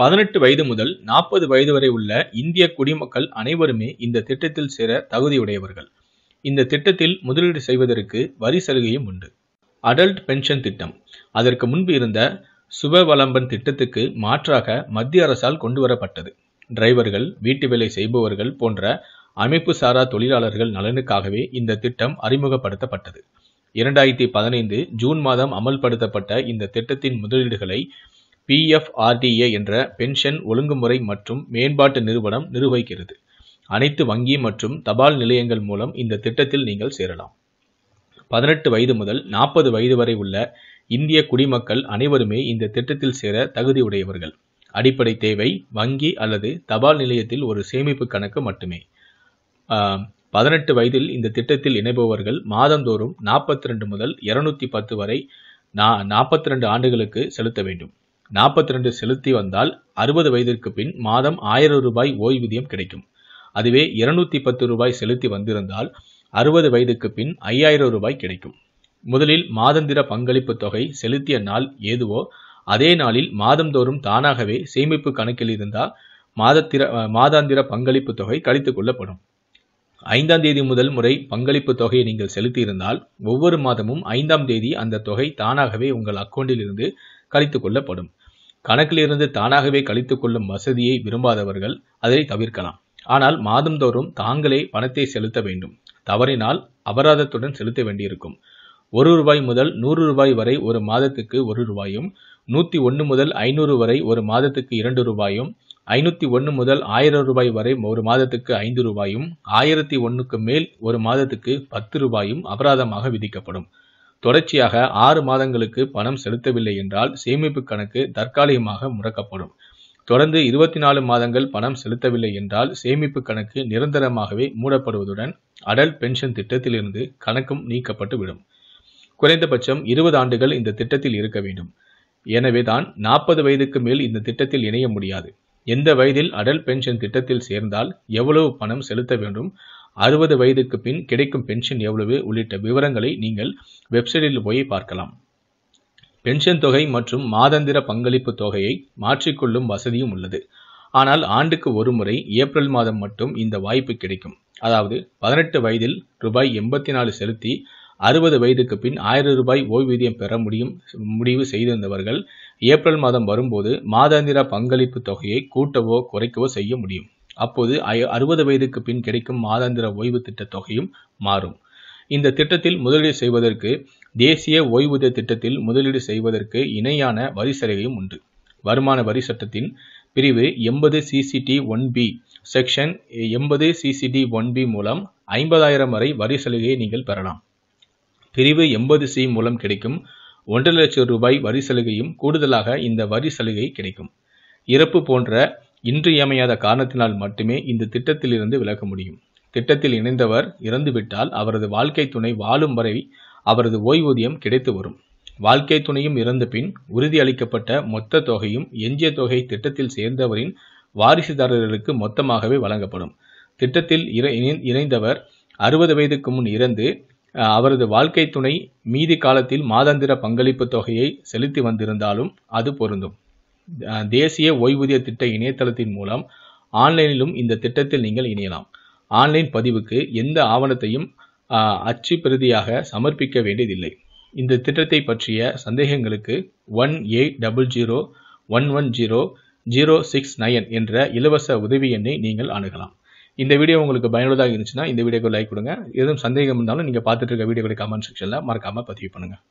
பதினெட்டு வயது முதல் நாற்பது வயது வரை உள்ள இந்திய குடிமக்கள் அனைவருமே இந்த திட்டத்தில் சேர தகுதியுடையவர்கள் இந்த திட்டத்தில் முதலீடு செய்வதற்கு வரி சலுகையும் உண்டு அடல்ட் பென்ஷன் திட்டம் அதற்கு முன்பு இருந்த சுபவலம்பன் திட்டத்துக்கு மாற்றாக மத்திய அரசால் கொண்டு வரப்பட்டது டிரைவர்கள் வீட்டு வேலை செய்பவர்கள் போன்ற அமைப்பு சாரா தொழிலாளர்கள் நலனுக்காகவே இந்த திட்டம் அறிமுகப்படுத்தப்பட்டது இரண்டாயிரத்தி பதினைந்து ஜூன் மாதம் அமல்படுத்தப்பட்ட இந்த திட்டத்தின் முதலீடுகளை பிஎஃப்ஆர்டிஏ என்ற பென்ஷன் ஒழுங்குமுறை மற்றும் மேம்பாட்டு நிறுவனம் நிர்வகிக்கிறது அனைத்து வங்கி மற்றும் தபால் நிலையங்கள் மூலம் இந்த திட்டத்தில் நீங்கள் சேரலாம் பதினெட்டு வயது முதல் நாற்பது வயது வரை உள்ள இந்திய குடிமக்கள் அனைவருமே இந்த திட்டத்தில் சேர தகுதியுடையவர்கள் அடிப்படை தேவை வங்கி அல்லது தபால் நிலையத்தில் ஒரு சேமிப்பு கணக்கு மட்டுமே பதினெட்டு வயதில் இந்த திட்டத்தில் இணைபவர்கள் மாதந்தோறும் நாற்பத்தி ரெண்டு முதல் இருநூத்தி பத்து வரை நா நாற்பத்தி ரெண்டு ஆண்டுகளுக்கு செலுத்த வேண்டும் நாற்பத்தி ரெண்டு செலுத்தி வந்தால் அறுபது வயதிற்கு பின் மாதம் ஆயிரம் ரூபாய் ஓய்வூதியம் கிடைக்கும் அதுவே இருநூத்தி பத்து ரூபாய் செலுத்தி வந்திருந்தால் அறுபது வயதுக்கு பின் ஐயாயிரம் ரூபாய் கிடைக்கும் முதலில் மாதந்திர பங்களிப்பு தொகை செலுத்திய நாள் ஏதுவோ அதே நாளில் மாதந்தோறும் தானாகவே சேமிப்பு கணக்கில் இருந்தால் மாதத்திர மாதாந்திர பங்களிப்பு தொகை கழித்துக் கொள்ளப்படும் ஐந்தாம் தேதி முதல் முறை பங்களிப்பு தொகையை நீங்கள் செலுத்தியிருந்தால் ஒவ்வொரு மாதமும் ஐந்தாம் தேதி அந்த தொகை தானாகவே உங்கள் அக்கௌண்டில் இருந்து கழித்துக் கொள்ளப்படும் கணக்கிலிருந்து தானாகவே கழித்துக் கொள்ளும் வசதியை விரும்பாதவர்கள் அதை தவிர்க்கலாம் ஆனால் மாதந்தோறும் தாங்களே பணத்தை செலுத்த வேண்டும் தவறினால் அபராதத்துடன் செலுத்த வேண்டியிருக்கும் ஒரு ரூபாய் முதல் நூறு ரூபாய் வரை ஒரு மாதத்துக்கு ஒரு ரூபாயும் நூற்றி ஒன்று முதல் ஐநூறு வரை ஒரு மாதத்துக்கு இரண்டு ரூபாயும் ஐநூற்றி ஒன்று முதல் ஆயிரம் ரூபாய் வரை ஒரு மாதத்துக்கு ஐந்து ரூபாயும் ஆயிரத்தி ஒன்றுக்கு மேல் ஒரு மாதத்துக்கு பத்து ரூபாயும் அபராதமாக விதிக்கப்படும் தொடர்ச்சியாக ஆறு மாதங்களுக்கு பணம் செலுத்தவில்லை என்றால் சேமிப்பு கணக்கு தற்காலிகமாக முடக்கப்படும் தொடர்ந்து இருபத்தி நாலு மாதங்கள் பணம் செலுத்தவில்லை என்றால் சேமிப்பு கணக்கு நிரந்தரமாகவே மூடப்படுவதுடன் அடல் பென்ஷன் திட்டத்திலிருந்து கணக்கும் நீக்கப்பட்டு விடும் குறைந்தபட்சம் இருபது ஆண்டுகள் இந்த திட்டத்தில் இருக்க வேண்டும் எனவேதான் நாற்பது வயதுக்கு மேல் இந்த திட்டத்தில் இணைய முடியாது எந்த வயதில் அடல் பென்ஷன் திட்டத்தில் சேர்ந்தால் எவ்வளவு பணம் செலுத்த வேண்டும் அறுபது வயதுக்கு பின் கிடைக்கும் பென்ஷன் எவ்வளவு உள்ளிட்ட விவரங்களை நீங்கள் வெப்சைட்டில் போய் பார்க்கலாம் பென்ஷன் தொகை மற்றும் மாதாந்திர பங்களிப்பு தொகையை மாற்றிக்கொள்ளும் வசதியும் உள்ளது ஆனால் ஆண்டுக்கு ஒரு முறை ஏப்ரல் மாதம் மட்டும் இந்த வாய்ப்பு கிடைக்கும் அதாவது பதினெட்டு வயதில் ரூபாய் எண்பத்தி நாலு செலுத்தி அறுபது வயதுக்கு பின் ஆயிரம் ரூபாய் ஓய்வூதியம் பெற முடியும் முடிவு செய்திருந்தவர்கள் ஏப்ரல் மாதம் வரும்போது மாதாந்திர பங்களிப்பு தொகையை கூட்டவோ குறைக்கவோ செய்ய முடியும் அப்போது அறுபது வயதுக்கு பின் கிடைக்கும் மாதாந்திர ஓய்வு திட்ட தொகையும் மாறும் இந்த திட்டத்தில் முதலீடு செய்வதற்கு தேசிய ஓய்வூதிய திட்டத்தில் முதலீடு செய்வதற்கு இணையான வரி சலுகையும் உண்டு வருமான வரி சட்டத்தின் பிரிவு எண்பது சிசிடி ஒன் பி செக்ஷன் எண்பது சிசிடி ஒன் பி மூலம் ஐம்பதாயிரம் வரை வரி சலுகையை நீங்கள் பெறலாம் பிரிவு எண்பது சி மூலம் கிடைக்கும் ஒன்றரை லட்சம் ரூபாய் வரி சலுகையும் கூடுதலாக இந்த வரி சலுகை கிடைக்கும் இறப்பு போன்ற இன்றியமையாத காரணத்தினால் மட்டுமே இந்த திட்டத்திலிருந்து விலக முடியும் திட்டத்தில் இணைந்தவர் இறந்துவிட்டால் அவரது வாழ்க்கை துணை வாழும் வரை அவரது ஓய்வூதியம் கிடைத்து வரும் வாழ்க்கை துணையும் இறந்த பின் உறுதியளிக்கப்பட்ட மொத்த தொகையும் எஞ்சிய தொகை திட்டத்தில் சேர்ந்தவரின் வாரிசுதாரர்களுக்கு மொத்தமாகவே வழங்கப்படும் திட்டத்தில் இணைந்தவர் அறுபது வயதுக்கு முன் இறந்து அவரது வாழ்க்கை துணை மீதி காலத்தில் மாதாந்திர பங்களிப்பு தொகையை செலுத்தி வந்திருந்தாலும் அது பொருந்தும் தேசிய ஓய்வூதிய திட்ட இணையதளத்தின் மூலம் ஆன்லைனிலும் இந்த திட்டத்தில் நீங்கள் இணையலாம் ஆன்லைன் பதிவுக்கு எந்த ஆவணத்தையும் அச்சு பிரதியாக சமர்ப்பிக்க வேண்டியதில்லை இந்த திட்டத்தை பற்றிய சந்தேகங்களுக்கு one eight double zero one one zero zero six nine என்ற இலவச உதவி எண்ணை நீங்கள் அணுகலாம் இந்த வீடியோ உங்களுக்கு பயனுள்ளதாக இருந்துச்சுன்னா இந்த வீடியோக்கு லைக் கொடுங்க எதுவும் சந்தேகம் இருந்தாலும் நீங்கள் பார்த்துட்டு இருக்க வீடியோடைய கமெண்ட் செக்ஷனில் மறக்காமல் பதிவு பண்ணுங்கள்